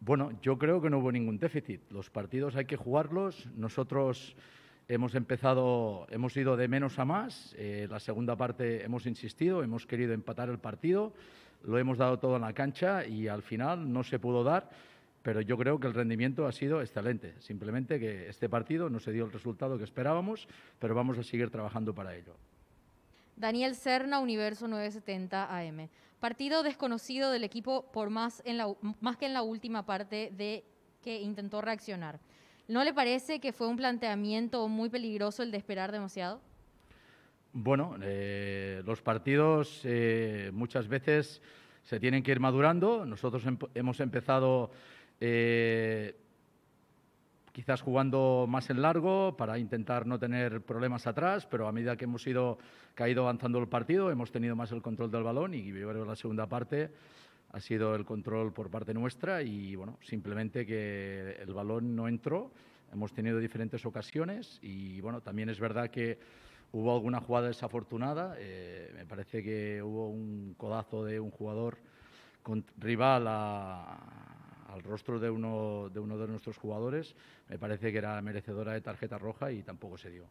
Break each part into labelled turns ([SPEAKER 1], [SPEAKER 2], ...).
[SPEAKER 1] Bueno, yo creo que no hubo ningún déficit. Los partidos hay que jugarlos. Nosotros hemos empezado, hemos ido de menos a más. Eh, la segunda parte hemos insistido, hemos querido empatar el partido, lo hemos dado todo en la cancha y al final no se pudo dar. Pero yo creo que el rendimiento ha sido excelente. Simplemente que este partido no se dio el resultado que esperábamos, pero vamos a seguir trabajando para ello.
[SPEAKER 2] Daniel Serna, Universo 970 AM. Partido desconocido del equipo por más, en la, más que en la última parte de que intentó reaccionar. ¿No le parece que fue un planteamiento muy peligroso el de esperar demasiado?
[SPEAKER 1] Bueno, eh, los partidos eh, muchas veces se tienen que ir madurando. Nosotros hemos empezado eh, quizás jugando más en largo para intentar no tener problemas atrás, pero a medida que hemos ido, que ha ido avanzando el partido, hemos tenido más el control del balón y yo la segunda parte ha sido el control por parte nuestra y bueno, simplemente que el balón no entró, hemos tenido diferentes ocasiones y bueno, también es verdad que hubo alguna jugada desafortunada, eh, me parece que hubo un codazo de un jugador con, rival a, al rostro de uno, de uno de nuestros jugadores. Me parece que era merecedora de tarjeta roja y tampoco se dio.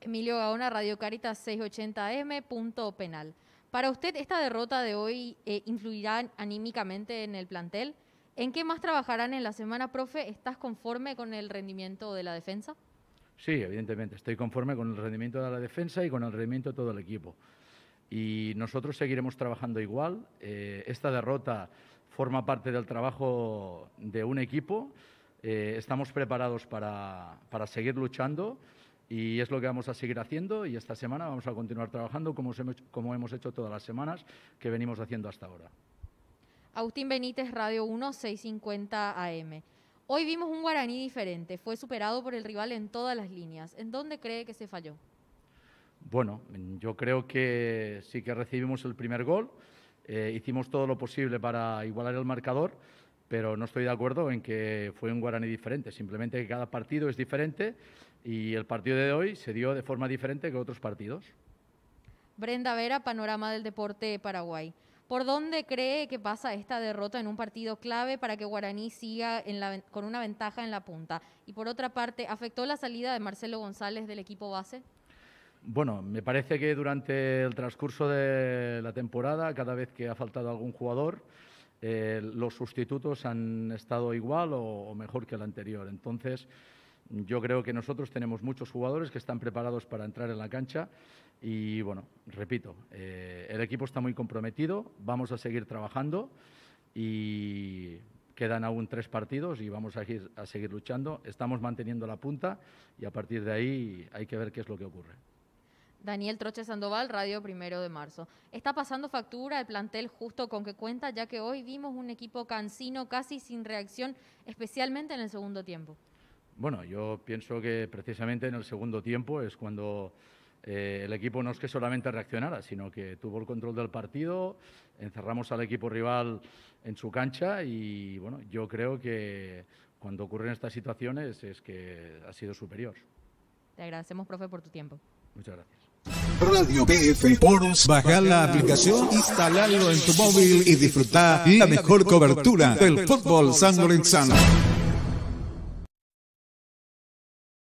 [SPEAKER 2] Emilio Gaona, Radio Caritas 680M, punto penal. Para usted, ¿esta derrota de hoy eh, influirá anímicamente en el plantel? ¿En qué más trabajarán en la semana, profe? ¿Estás conforme con el rendimiento de la defensa?
[SPEAKER 1] Sí, evidentemente. Estoy conforme con el rendimiento de la defensa y con el rendimiento de todo el equipo. Y nosotros seguiremos trabajando igual. Eh, esta derrota forma parte del trabajo de un equipo. Eh, estamos preparados para, para seguir luchando y es lo que vamos a seguir haciendo y esta semana vamos a continuar trabajando como, como hemos hecho todas las semanas que venimos haciendo hasta ahora.
[SPEAKER 2] Agustín Benítez, Radio 1, 650 AM. Hoy vimos un guaraní diferente, fue superado por el rival en todas las líneas. ¿En dónde cree que se falló?
[SPEAKER 1] Bueno, yo creo que sí que recibimos el primer gol. Eh, hicimos todo lo posible para igualar el marcador, pero no estoy de acuerdo en que fue un guaraní diferente. Simplemente que cada partido es diferente y el partido de hoy se dio de forma diferente que otros partidos.
[SPEAKER 2] Brenda Vera, Panorama del Deporte Paraguay. ¿Por dónde cree que pasa esta derrota en un partido clave para que Guaraní siga con una ventaja en la punta? Y por otra parte, ¿afectó la salida de Marcelo González del equipo base?
[SPEAKER 1] Bueno, me parece que durante el transcurso de la temporada, cada vez que ha faltado algún jugador, eh, los sustitutos han estado igual o, mejor que el anterior. Entonces, yo creo que nosotros tenemos muchos jugadores que están preparados para entrar en la cancha y, bueno, repito, eh, el equipo está muy comprometido, vamos a seguir trabajando y quedan aún tres partidos y vamos a, ir, a seguir luchando. Estamos manteniendo la punta y a partir de ahí hay que ver qué es lo que ocurre.
[SPEAKER 2] Daniel Troche Sandoval, Radio Primero de Marzo. Está pasando factura el plantel justo con que cuenta, ya que hoy vimos un equipo cansino casi sin reacción, especialmente en el segundo tiempo.
[SPEAKER 1] Bueno, yo pienso que precisamente en el segundo tiempo es cuando eh, el equipo no es que solamente reaccionara, sino que tuvo el control del partido, encerramos al equipo rival en su cancha y bueno, yo creo que cuando ocurren estas situaciones es que ha sido superior.
[SPEAKER 2] Te agradecemos, profe, por tu tiempo.
[SPEAKER 1] Radio BF Sports. bajar la aplicación, instalarlo en tu móvil y disfrutar la mejor cobertura del fútbol San Lorenzo.